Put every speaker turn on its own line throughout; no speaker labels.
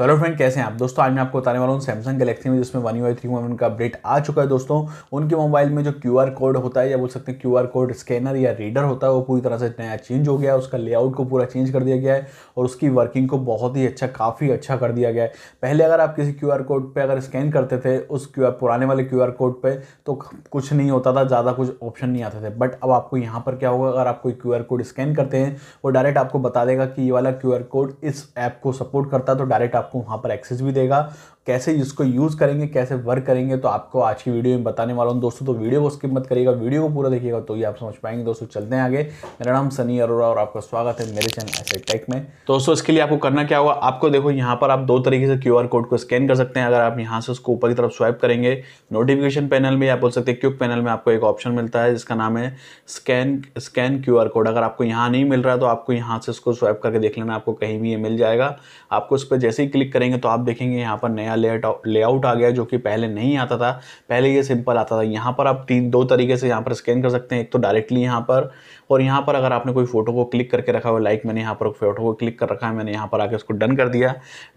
तो hello friend कैसे हैं आप दोस्तों आज मैं आपको बताने वाला हूँ सैमसंग गलेक्सी में जिसमें वन यू थ्री वन का अपडेट आ चुका है दोस्तों उनके मोबाइल में जो क्यू आर कोड होता है या बोल सकते हैं क्यू आर कोड स्कैनर या रीडर होता है वो पूरी तरह से नया चेंज हो गया है उसका लेआउट को पूरा चेंज कर दिया गया है और उसकी वर्किंग को बहुत ही अच्छा काफ़ी अच्छा कर दिया गया है पहले अगर आप किसी क्यू आर कोड पर अगर स्कैन करते थे उस क्यू पुराने वाले क्यू आर कोड पर तो कुछ नहीं होता था ज़्यादा कुछ ऑप्शन नहीं आते थे बट अब आपको यहाँ पर क्या होगा अगर आप कोई क्यू आर कोड स्कैन करते हैं वो डायरेक्ट आपको बता देगा कि ये वाला क्यू आर कोड इस ऐप को सपोर्ट करता है तो डायरेक्ट आप आपको वहाँ पर एक्सेस भी देगा कैसे इसको यूज़ करेंगे कैसे वर्क करेंगे तो आपको आज की वीडियो में बताने वाला हूँ दोस्तों तो वीडियो को स्किप मत करिएगा वीडियो को पूरा देखिएगा तो ये आप समझ पाएंगे दोस्तों चलते हैं आगे मेरा नाम सनी अरोरा और आपका स्वागत है मेरे चैनल ऐसे टेक में दोस्तों इसके लिए आपको करना क्या होगा आपको देखो यहाँ पर आप दो तरीके से क्यू कोड को स्कैन कर सकते हैं अगर आप यहाँ से उसको ऊपर की तरफ स्वाइप करेंगे नोटिफिकेशन पैनल में या बोल सकते हैं क्यूक पैनल में आपको एक ऑप्शन मिलता है जिसका नाम है स्कैन स्कैन क्यू कोड अगर आपको यहाँ नहीं मिल रहा है तो आपको यहाँ से उसको स्वाइप करके देख लेना आपको कहीं भी ये मिल जाएगा आपको उस पर जैसे ही क्लिक करेंगे तो आप देखेंगे यहाँ पर नया लेआउट लेआउट आ गया जो कि पहले नहीं आता था पहले ये सिंपल आता था यहाँ पर आप तीन दो तरीके से यहाँ पर स्कैन कर सकते हैं एक तो डायरेक्टली यहाँ पर और यहाँ पर अगर आपने कोई फोटो को क्लिक करके रखा हुआ लाइक मैंने यहाँ पर फोटो को क्लिक कर रखा है मैंने यहाँ पर आके उसको डन कर दिया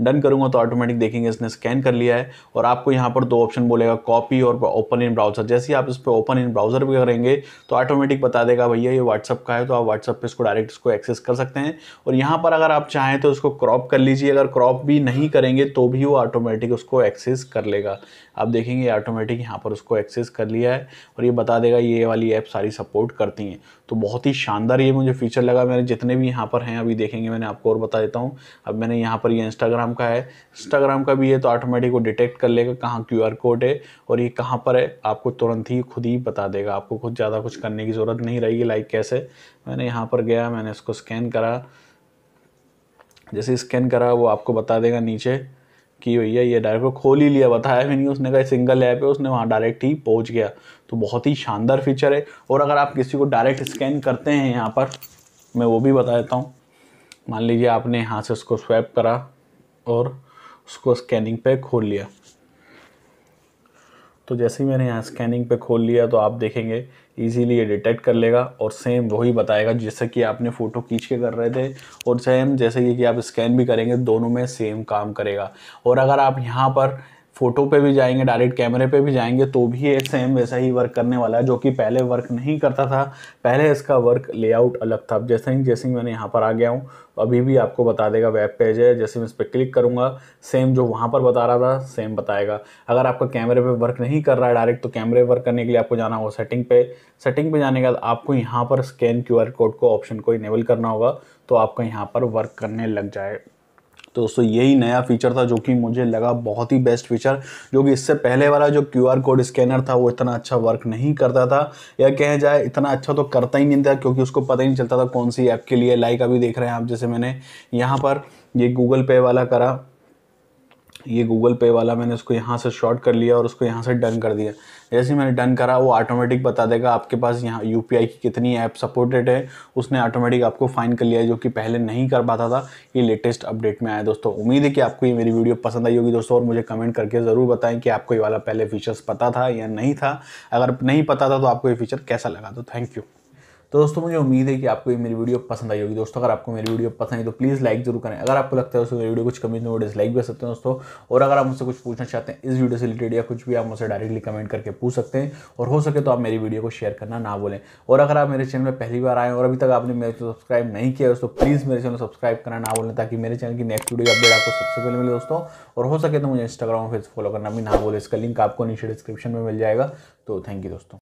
डन करूँगा तो ऑटोमेटिक देखेंगे इसने स्कैन कर लिया है और आपको यहाँ पर दो ऑप्शन बोलेगा कॉपी और ओपन इन ब्राउजर जैसे ही आप इस पर ओपन इन ब्राउजर भी करेंगे तो ऑटोमेटिक बता देगा भैया ये व्हाट्सअप का है तो आप व्हाट्सअप पर इसको डायरेक्ट इसको एक्सेस कर सकते हैं और यहाँ पर अगर आप चाहें तो इसको क्रॉप कर लीजिए अगर क्रॉप भी नहीं करेंगे तो भी वो ऑटोमेटिक उसको एक्सेस कर लेगा आप देखेंगे ऑटोमेटिक यहाँ पर उसको एक्सेस कर लिया है और ये बता देगा ये वाली ऐप सारी सपोर्ट करती हैं तो बहुत ही शानदार ये मुझे फीचर लगा मेरे जितने भी यहाँ पर हैं अभी देखेंगे मैंने आपको और बता देता हूँ अब मैंने यहाँ पर ये इंस्टाग्राम का है इंस्टाग्राम का भी है तो ऑटोमेटिक वो डिटेक्ट कर लेगा कहाँ क्यू कोड है और ये कहाँ पर है आपको तुरंत ही खुद ही बता देगा आपको खुद ज़्यादा कुछ करने की ज़रूरत नहीं रहेगी लाइक कैसे मैंने यहाँ पर गया मैंने इसको स्कैन करा जैसे स्कैन करा वो आपको बता देगा नीचे कि भैया ये डायरेक्ट खोल ही लिया बताया भी नहीं उसने कहा सिंगल ऐप है उसने वहाँ डायरेक्ट ही पहुँच गया तो बहुत ही शानदार फीचर है और अगर आप किसी को डायरेक्ट स्कैन करते हैं यहाँ पर मैं वो भी बता देता हूँ मान लीजिए आपने यहाँ से उसको स्वैप करा और उसको स्कैनिंग पे खोल लिया तो जैसे ही मैंने यहाँ स्कैनिंग पे खोल लिया तो आप देखेंगे इजीली ये डिटेक्ट कर लेगा और सेम वही बताएगा जैसे कि आपने फ़ोटो खींच के कर रहे थे और सेम जैसे कि आप स्कैन भी करेंगे दोनों में सेम काम करेगा और अगर आप यहाँ पर फ़ोटो पे भी जाएंगे डायरेक्ट कैमरे पे भी जाएंगे तो भी ये सेम वैसा ही वर्क करने वाला है जो कि पहले वर्क नहीं करता था पहले इसका वर्क लेआउट अलग था अब जैसे ही जैसे ही मैंने यहाँ पर आ गया हूँ अभी भी आपको बता देगा वेब पेज है जैसे मैं इस पर क्लिक करूँगा सेम जो वहाँ पर बता रहा था सेम बताएगा अगर आपका कैमरे पर वर्क नहीं कर रहा है डायरेक्ट तो कैमरे वर्क करने के लिए आपको जाना होगा सेटिंग पे सेटिंग पे जाने के बाद आपको यहाँ पर स्कैन क्यू कोड को ऑप्शन को इनेबल करना होगा तो आपका यहाँ पर वर्क करने लग जाए तो दोस्तों यही नया फीचर था जो कि मुझे लगा बहुत ही बेस्ट फीचर जो कि इससे पहले वाला जो क्यू कोड स्कैनर था वो इतना अच्छा वर्क नहीं करता था या कह जाए इतना अच्छा तो करता ही नहीं था क्योंकि उसको पता ही नहीं चलता था कौन सी ऐप के लिए लाइक अभी देख रहे हैं आप जैसे मैंने यहाँ पर ये गूगल पे वाला करा ये गूगल पे वाला मैंने उसको यहाँ से शॉर्ट कर लिया और उसको यहाँ से डन कर दिया जैसे ही मैंने डन करा वो ऑटोमेटिक बता देगा आपके पास यहाँ यू की कितनी ऐप सपोर्टेड है उसने ऑटोमेटिक आपको फाइन कर लिया जो कि पहले नहीं कर पाता था ये लेटेस्ट अपडेट में आया दोस्तों उम्मीद है कि आपको ये मेरी वीडियो पसंद आई होगी दोस्तों और मुझे कमेंट करके ज़रूर बताएं कि आपको ये वाला पहले फीचर्स पता था या नहीं था अगर नहीं पता था तो आपको ये फीचर कैसा लगा तो थैंक यू तो दोस्तों मुझे उम्मीद है कि आपको ये मेरी वीडियो पसंद आई होगी दोस्तों अगर आपको मेरी वीडियो पसंद आई तो प्लीज़ लाइक जरूर करें अगर आपको लगता है दोस्तों मेरी वीडियो कुछ कमी तो डिसलाइक भी कर सकते हैं दोस्तों और अगर आप मुझसे कुछ पूछना चाहते हैं इस वीडियो से रिलेटेड या कुछ भी आप मुझसे डायरेक्टली कमेंट करके पूछ सकते हैं और हो सके तो आप मेरी वीडियो को शेयर करना ना बोलें और अगर आप मेरे चैनल में पहली बार आएँ और अभी तक आपने मेरे चैनल सब्सक्राइब नहीं किया दोस्तों प्लीज़ मेरे चैनल सब्सक्राइब करना ना बोलें ताकि मेरे चैनल की नेक्स्ट वीडियो अपडेट आपको सबसे पहले मिले दोस्तों और हो सके तो मुझे इंस्टाग्राम और फेस फॉलो करना भी ना बोले इसका लिंक आपको नीचे डिस्क्रिप्शन में मिल जाएगा तो थैंक यू दोस्तों